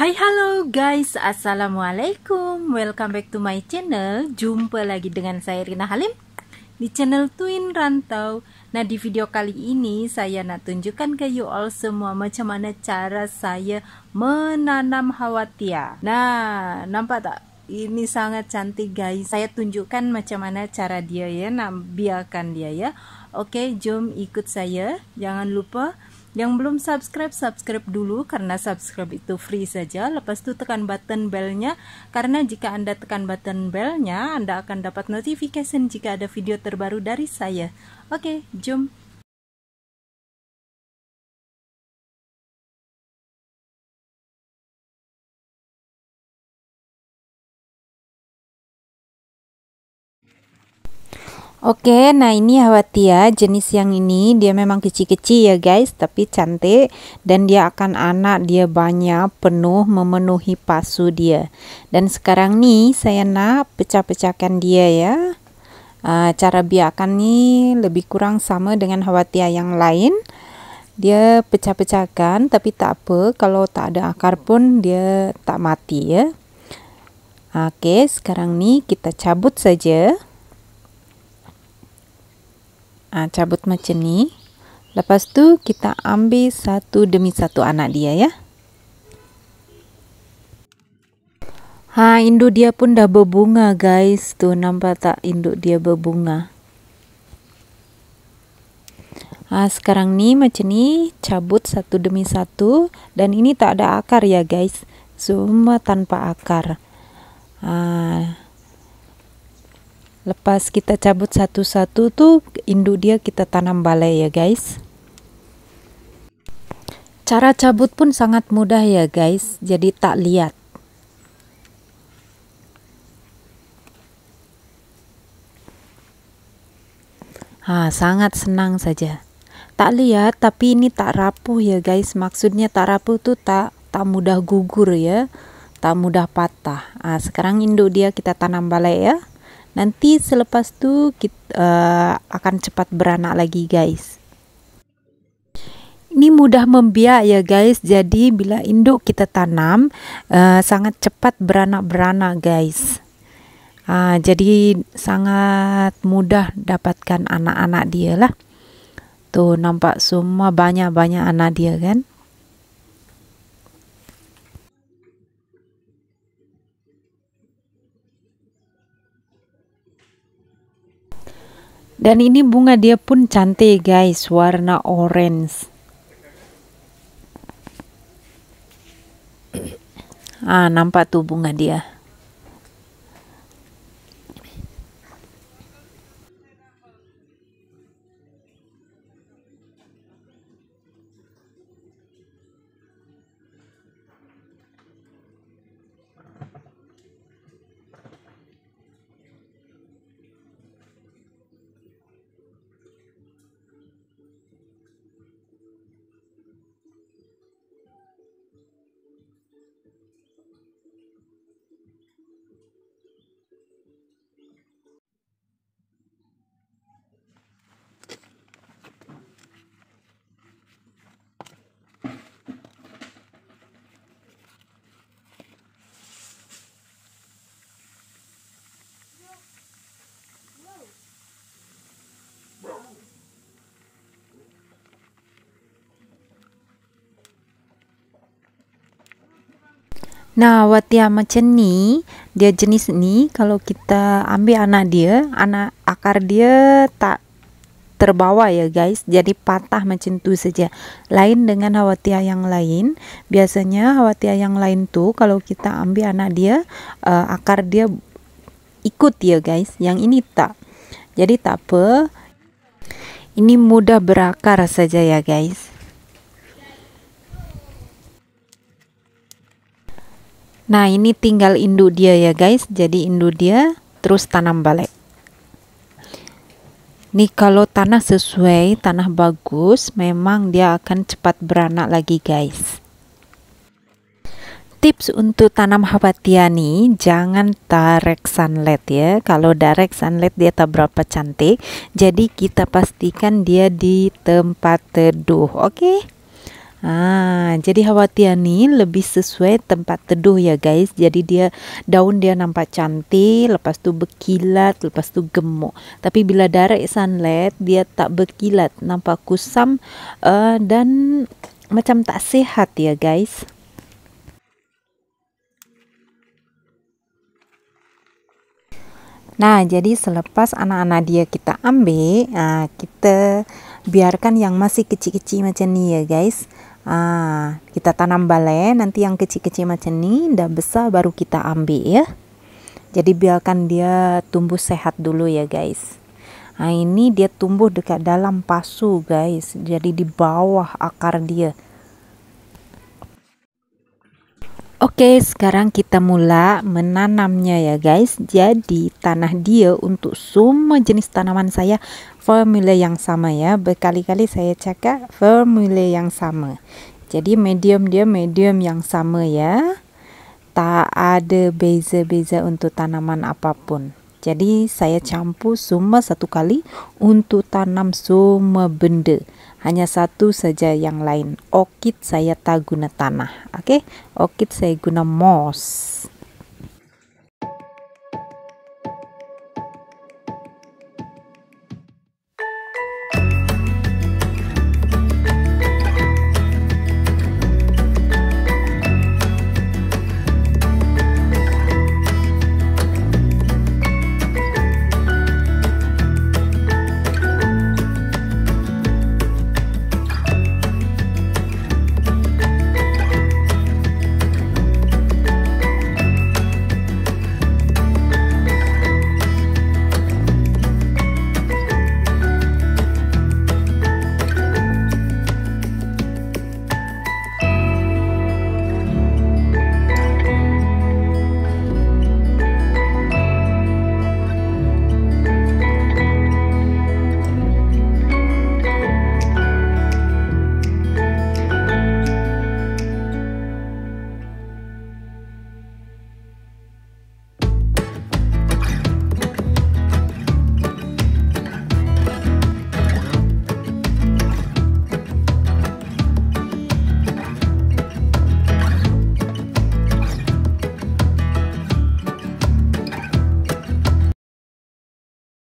Hai hello guys, assalamualaikum. Welcome back to my channel. Jumpa lagi dengan saya Rina Halim di channel Twin Rantau. Nah, di video kali ini saya nak tunjukkan ke you all semua macam mana cara saya menanam hawatia. Nah, nampak tak? Ini sangat cantik guys. Saya tunjukkan macam mana cara dia ya, nak biarkan dia ya. Oke, jom ikut saya. Jangan lupa Yang belum subscribe, subscribe dulu karena subscribe itu free saja. Lepas itu tekan button belnya karena jika Anda tekan button belnya, Anda akan dapat notification jika ada video terbaru dari saya. Oke, jom Oke, nah ini hawatia jenis yang ini dia memang kecil-kecil ya guys, tapi cantik dan dia akan anak dia banyak penuh memenuhi pasu dia. Dan sekarang nih saya nak pecah-pecahkan dia ya. Uh, cara biarkan nih lebih kurang sama dengan hawatia yang lain. Dia pecah-pecahkan tapi tak apa kalau tak ada akar pun dia tak mati ya. Oke, sekarang nih kita cabut saja nah, cabut macam ni lepas tu kita ambil satu demi satu anak dia ya ha induk dia pun dah berbunga guys tu nampak tak induk dia berbunga Nah, sekarang ni macam ni cabut satu demi satu dan ini tak ada akar ya guys. Semua tanpa akar. Ha. lepas kita cabut satu-satu tuh induk dia kita tanam balai ya guys cara cabut pun sangat mudah ya guys jadi tak lihat Ah, sangat senang saja. Tak lihat, tapi ini tak rapuh ya guys. Maksudnya tak rapuh tuh tak tak mudah gugur ya, tak mudah patah. nah, sekarang induk dia kita tanam balai ya nanti selepas itu kita uh, eh, akan cepat beranak lagi guys ini mudah membiak ya guys jadi bila induk kita tanam uh, sangat cepat beranak-beranak guys uh, jadi sangat mudah dapatkan anak-anak dia lah tuh nampak semua banyak-banyak anak dia kan Dan ini bunga dia pun cantik guys, warna orange. Ah, nampak tuh bunga dia. Nah, watia macam ni, dia jenis ni kalau kita ambil anak dia, anak akar dia tak terbawa ya guys. Jadi patah macam tu saja. Lain dengan hawatia yang lain. Biasanya hawatia yang lain tu kalau kita ambil anak dia, uh, akar dia ikut ya guys. Yang ini tak. Jadi tak apa. Ini mudah berakar saja ya guys. Nah, ini tinggal induk dia ya, guys. Jadi induk dia terus tanam balik. Nih kalau tanah sesuai, tanah bagus, memang dia akan cepat beranak lagi, guys. Tips untuk tanam nih, jangan tarik sunlight ya. Kalau direct sunlight dia tak berapa cantik. Jadi kita pastikan dia di tempat teduh, oke? Okay? Ah, jadi hawatia ni lebih sesuai tempat teduh ya guys. Jadi dia daun dia nampak cantik, lepas tu berkilat, lepas tu gemuk. Tapi bila direct sunlight dia tak berkilat, nampak kusam uh, dan macam tak sehat ya guys. Nah, jadi selepas anak-anak dia kita ambil, nah, kita biarkan yang masih kecil-kecil macam ni ya guys. Ah, kita tanam balai nanti yang kecil-kecil macam ni dah besar baru kita ambil ya. Jadi biarkan dia tumbuh sehat dulu ya guys. Nah, ini dia tumbuh dekat dalam pasu guys. Jadi di bawah akar dia. Oke, sekarang kita mulai menanamnya ya guys. Jadi tanah dia untuk semua jenis tanaman saya formula yang sama ya. Berkali-kali saya cakap formula yang sama. Jadi medium dia medium yang sama ya. Tak ada beza-beza untuk tanaman apapun. Jadi saya campur semua satu kali untuk tanam semua benda hanya satu saja yang lain. Okit saya tak guna tanah. Oke, okay? okit saya guna moss.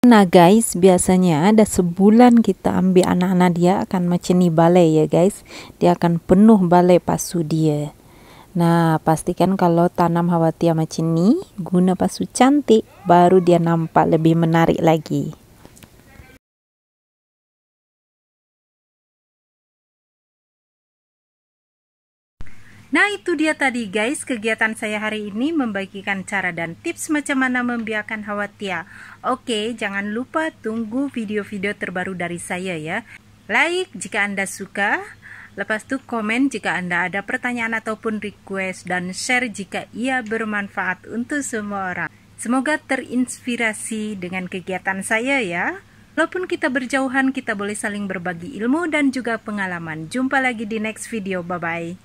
Nah guys, biasanya ada sebulan kita ambil anak-anak dia akan macam balai ya guys. Dia akan penuh balai pasu dia. Nah, pastikan kalau tanam hawatia macam ni, guna pasu cantik, baru dia nampak lebih menarik lagi. Nah itu dia tadi guys kegiatan saya hari ini membagikan cara dan tips macam mana membiarkan hawatia. Oke jangan lupa tunggu video-video terbaru dari saya ya. Like jika Anda suka. Lepas itu komen jika Anda ada pertanyaan ataupun request dan share jika ia bermanfaat untuk semua orang. Semoga terinspirasi dengan kegiatan saya ya. Walaupun kita berjauhan, kita boleh saling berbagi ilmu dan juga pengalaman. Jumpa lagi di next video. Bye-bye.